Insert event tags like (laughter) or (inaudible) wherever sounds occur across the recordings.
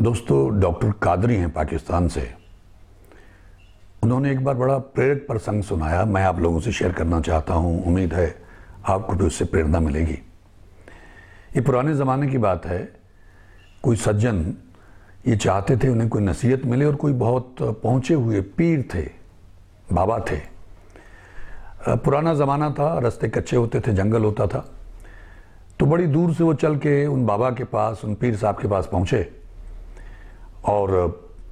दोस्तों डॉक्टर कादरी हैं पाकिस्तान से उन्होंने एक बार बड़ा प्रेरक प्रसंग सुनाया मैं आप लोगों से शेयर करना चाहता हूँ उम्मीद है आपको भी उससे प्रेरणा मिलेगी ये पुराने ज़माने की बात है कोई सज्जन ये चाहते थे उन्हें कोई नसीहत मिले और कोई बहुत पहुँचे हुए पीर थे बाबा थे पुराना ज़माना था रास्ते कच्चे होते थे जंगल होता था तो बड़ी दूर से वो चल के उन बाबा के पास उन पीर साहब के पास पहुँचे और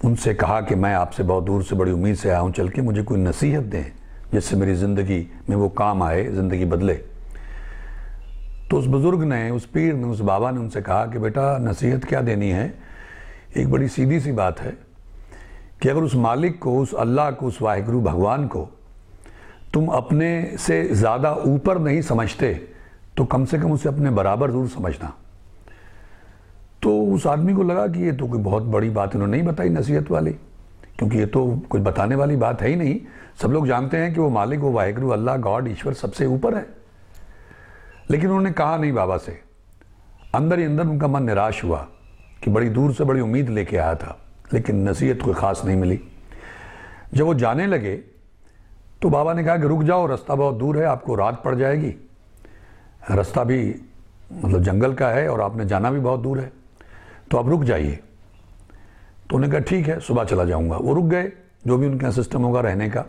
उनसे कहा कि मैं आपसे बहुत दूर से बड़ी उम्मीद से आया हूँ चल के मुझे कोई नसीहत दें जिससे मेरी ज़िंदगी में वो काम आए ज़िंदगी बदले तो उस बुज़ुर्ग ने उस पीर ने उस बाबा ने उनसे कहा कि बेटा नसीहत क्या देनी है एक बड़ी सीधी सी बात है कि अगर उस मालिक को उस अल्लाह को उस वाहिगुरु भगवान को तुम अपने से ज़्यादा ऊपर नहीं समझते तो कम से कम उसे अपने बराबर ज़रूर समझना तो उस आदमी को लगा कि ये तो कोई बहुत बड़ी बात इन्होंने नहीं बताई नसीहत वाली क्योंकि ये तो कुछ बताने वाली बात है ही नहीं सब लोग जानते हैं कि वो मालिक वो वाहगुरु अल्लाह गॉड ईश्वर सबसे ऊपर है लेकिन उन्होंने कहा नहीं बाबा से अंदर ही अंदर उनका मन निराश हुआ कि बड़ी दूर से बड़ी उम्मीद लेके आया था लेकिन नसीहत कोई ख़ास नहीं मिली जब वो जाने लगे तो बाबा ने कहा कि रुक जाओ रास्ता बहुत दूर है आपको रात पड़ जाएगी रास्ता भी मतलब जंगल का है और आपने जाना भी बहुत दूर है तो आप रुक जाइए तो उन्होंने कहा ठीक है सुबह चला जाऊँगा वो रुक गए जो भी उनके यहाँ सिस्टम होगा रहने का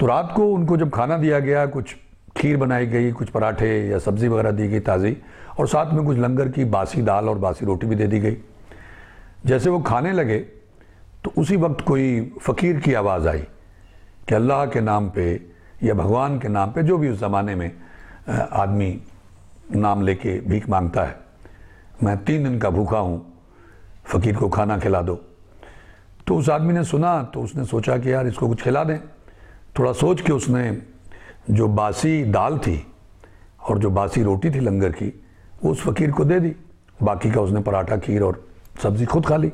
तो रात को उनको जब खाना दिया गया कुछ खीर बनाई गई कुछ पराठे या सब्ज़ी वगैरह दी गई ताज़ी और साथ में कुछ लंगर की बासी दाल और बासी रोटी भी दे दी गई जैसे वो खाने लगे तो उसी वक्त कोई फ़कीर की आवाज़ आई कि अल्लाह के नाम पे या भगवान के नाम पे जो भी उस ज़माने में आदमी नाम लेके भीख मांगता है मैं तीन दिन का भूखा हूँ फ़कीर को खाना खिला दो तो उस आदमी ने सुना तो उसने सोचा कि यार इसको कुछ खिला दें थोड़ा सोच के उसने जो बासी दाल थी और जो बासी रोटी थी लंगर की वो उस फ़कीर को दे दी बाकी का उसने पराठा खीर और सब्ज़ी खुद खा ली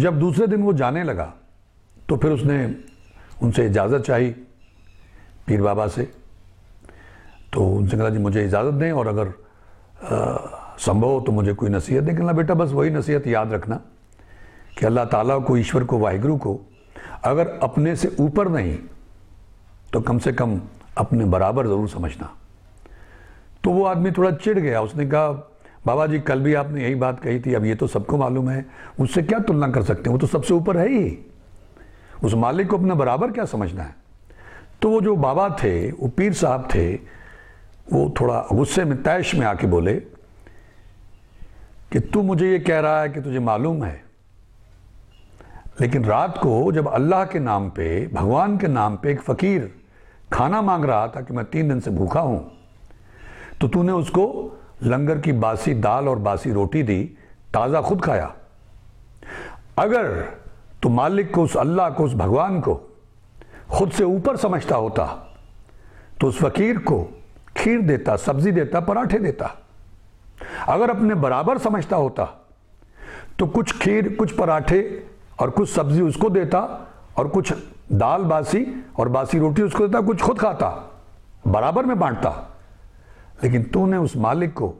जब दूसरे दिन वो जाने लगा तो फिर उसने उनसे इजाज़त चाही पीर बाबा से तो उनसे कहा जी मुझे इजाज़त दें और अगर आ, संभव हो तो मुझे कोई नसीहत दें बेटा बस वही नसीहत याद रखना कि अल्लाह ताला को ईश्वर को वाहिगुरु को अगर अपने से ऊपर नहीं तो कम से कम अपने बराबर ज़रूर समझना तो वो आदमी थोड़ा चिढ़ गया उसने कहा बाबा जी कल भी आपने यही बात कही थी अब ये तो सबको मालूम है उससे क्या तुलना कर सकते हैं वो तो सबसे ऊपर है ही उस मालिक को अपना बराबर क्या समझना है तो वो जो बाबा थे वो पीर साहब थे वो थोड़ा गुस्से में तैश में आके बोले कि तू मुझे ये कह रहा है कि तुझे मालूम है लेकिन रात को जब अल्लाह के नाम पे भगवान के नाम पे एक फ़कीर खाना मांग रहा था कि मैं तीन दिन से भूखा हूं तो तूने उसको लंगर की बासी दाल और बासी रोटी दी ताज़ा खुद खाया अगर तू मालिक को उस अल्लाह को उस भगवान को खुद से ऊपर समझता होता तो उस फकीर को खीर देता सब्जी देता पराठे देता अगर अपने बराबर समझता होता तो कुछ खीर कुछ पराठे और कुछ सब्जी उसको देता और कुछ दाल बासी और बासी रोटी उसको देता कुछ खुद खाता बराबर में बांटता लेकिन तूने उस मालिक को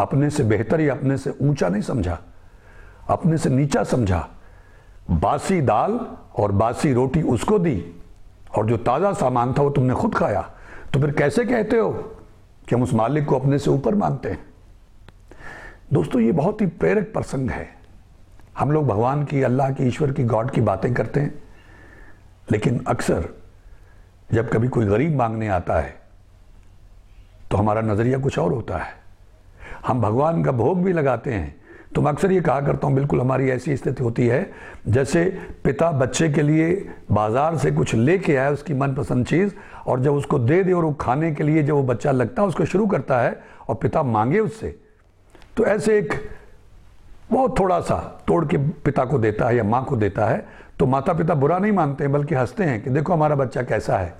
अपने से बेहतर या अपने से ऊंचा नहीं समझा अपने से नीचा समझा बासी दाल और बासी रोटी उसको दी और जो ताज़ा सामान था वो तुमने खुद खाया तो फिर कैसे कहते हो कि हम उस मालिक को अपने से ऊपर मानते हैं दोस्तों ये बहुत ही प्रेरक प्रसंग है हम लोग भगवान की अल्लाह की ईश्वर की गॉड की बातें करते हैं लेकिन अक्सर जब कभी कोई गरीब मांगने आता है तो हमारा नज़रिया कुछ और होता है हम भगवान का भोग भी लगाते हैं तो मैं अक्सर ये कहा करता हूँ बिल्कुल हमारी ऐसी स्थिति होती है जैसे पिता बच्चे के लिए बाज़ार से कुछ लेके आए उसकी मनपसंद चीज़ और जब उसको दे दे और वो खाने के लिए जब वो बच्चा लगता है उसको शुरू करता है और पिता मांगे उससे तो ऐसे एक बहुत थोड़ा सा तोड़ के पिता को देता है या माँ को देता है तो माता पिता बुरा नहीं मानते हैं बल्कि हंसते हैं कि देखो हमारा बच्चा कैसा है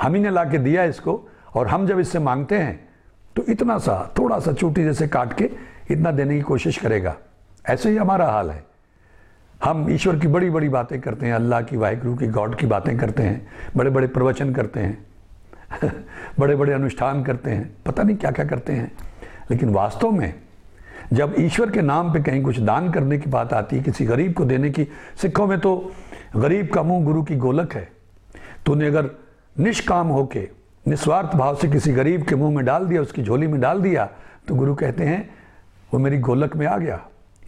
हम ही ने ला के दिया इसको और हम जब इससे मांगते हैं तो इतना सा थोड़ा सा चूटी जैसे काट के इतना देने की कोशिश करेगा ऐसे ही हमारा हाल है हम ईश्वर की बड़ी बड़ी बातें करते हैं अल्लाह की वाहगुरु की गॉड की बातें करते हैं बड़े बड़े प्रवचन करते हैं (laughs) बड़े बड़े अनुष्ठान करते हैं पता नहीं क्या क्या करते हैं लेकिन वास्तव में जब ईश्वर के नाम पे कहीं कुछ दान करने की बात आती है किसी गरीब को देने की सिखों में तो गरीब का मुंह गुरु की गोलक है तूने तो अगर निष्काम होके निस्वार्थ भाव से किसी गरीब के मुंह में डाल दिया उसकी झोली में डाल दिया तो गुरु कहते हैं वो मेरी गोलक में आ गया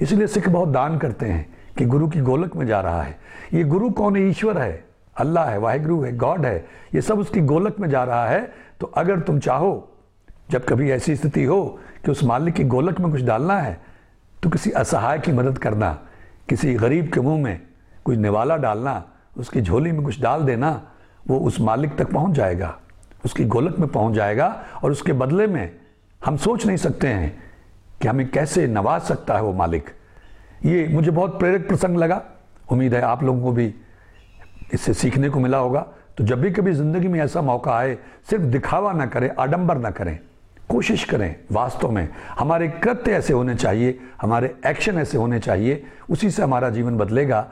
इसलिए सिख बहुत दान करते हैं कि गुरु की गोलक में जा रहा है ये गुरु कौन है ईश्वर है अल्लाह है वाहेगुरु है गॉड है ये सब उसकी गोलक में जा रहा है तो अगर तुम चाहो जब कभी ऐसी स्थिति हो कि उस मालिक के गोलक में कुछ डालना है तो किसी असहाय की मदद करना किसी गरीब के मुंह में कुछ निवाला डालना उसकी झोली में कुछ डाल देना वो उस मालिक तक पहुंच जाएगा उसकी गोलक में पहुंच जाएगा और उसके बदले में हम सोच नहीं सकते हैं कि हमें कैसे नवाज सकता है वो मालिक ये मुझे बहुत प्रेरक प्रसंग लगा उम्मीद है आप लोगों को भी इससे सीखने को मिला होगा तो जब भी कभी ज़िंदगी में ऐसा मौका आए सिर्फ दिखावा ना करें आडंबर ना करें कोशिश करें वास्तव में हमारे कृत्य ऐसे होने चाहिए हमारे एक्शन ऐसे होने चाहिए उसी से हमारा जीवन बदलेगा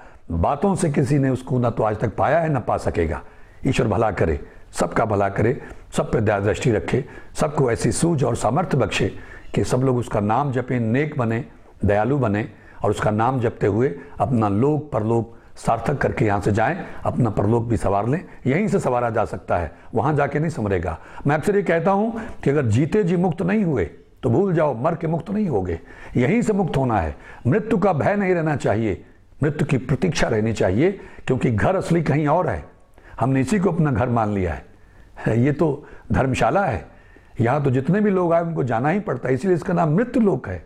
बातों से किसी ने उसको ना तो आज तक पाया है ना पा सकेगा ईश्वर भला करे सबका भला करे सब पर दया दृष्टि रखे सबको ऐसी सूझ और सामर्थ्य बख्शे कि सब लोग उसका नाम जपें नेक बने दयालु बने और उसका नाम जपते हुए अपना लोक परलोक सार्थक करके यहाँ से जाएं अपना परलोक भी संवार लें यहीं से संवारा जा सकता है वहाँ जाके नहीं संवरेगा मैं अक्सर ये कहता हूँ कि अगर जीते जी मुक्त नहीं हुए तो भूल जाओ मर के मुक्त नहीं होगे यहीं से मुक्त होना है मृत्यु का भय नहीं रहना चाहिए मृत्यु की प्रतीक्षा रहनी चाहिए क्योंकि घर असली कहीं और है हमने इसी को अपना घर मान लिया है ये तो धर्मशाला है यहाँ तो जितने भी लोग आए उनको जाना ही पड़ता है इसीलिए इसका नाम मृत्यु लोक है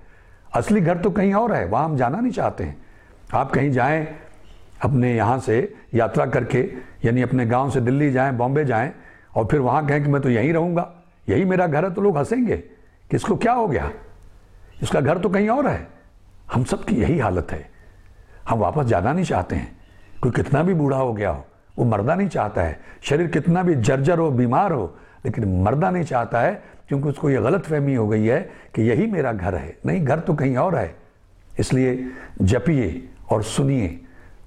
असली घर तो कहीं और है वहाँ हम जाना नहीं चाहते हैं आप कहीं जाएं अपने यहाँ से यात्रा करके यानी अपने गांव से दिल्ली जाएं बॉम्बे जाएं और फिर वहाँ कहें कि मैं तो यहीं रहूँगा यही मेरा घर है तो लोग हंसेंगे कि इसको क्या हो गया इसका घर तो कहीं और है हम सब की यही हालत है हम वापस जाना नहीं चाहते हैं कोई कितना भी बूढ़ा हो गया हो वो मरना नहीं चाहता है शरीर कितना भी जर्जर हो बीमार हो लेकिन मरना नहीं चाहता है क्योंकि उसको ये गलत फहमी हो गई है कि यही मेरा घर है नहीं घर तो कहीं और है इसलिए जपिए और सुनिए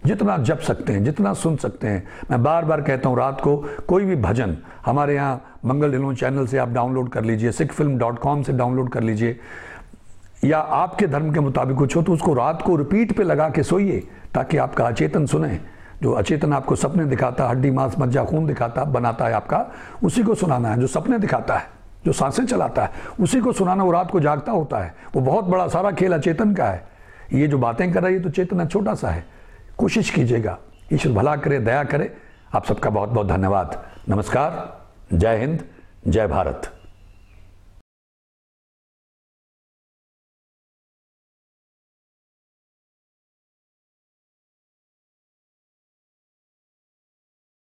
जितना जप सकते हैं जितना सुन सकते हैं मैं बार बार कहता हूँ रात को कोई भी भजन हमारे यहाँ मंगल ढिलो चैनल से आप डाउनलोड कर लीजिए सिख फिल्म डॉट कॉम से डाउनलोड कर लीजिए या आपके धर्म के मुताबिक कुछ हो तो उसको रात को रिपीट पे लगा के सोइए ताकि आपका अचेतन सुने जो अचेतन आपको सपने दिखाता हड्डी मांस मज्जा खून दिखाता बनाता है आपका उसी को सुनाना है जो सपने दिखाता है जो सांसें चलाता है उसी को सुनाना वो रात को जागता होता है वो बहुत बड़ा सारा खेल अचेतन का है ये जो बातें कर रही है तो चेतना छोटा सा है कोशिश कीजिएगा ईश्वर भला करे दया करे आप सबका बहुत बहुत धन्यवाद नमस्कार जय हिंद जय भारत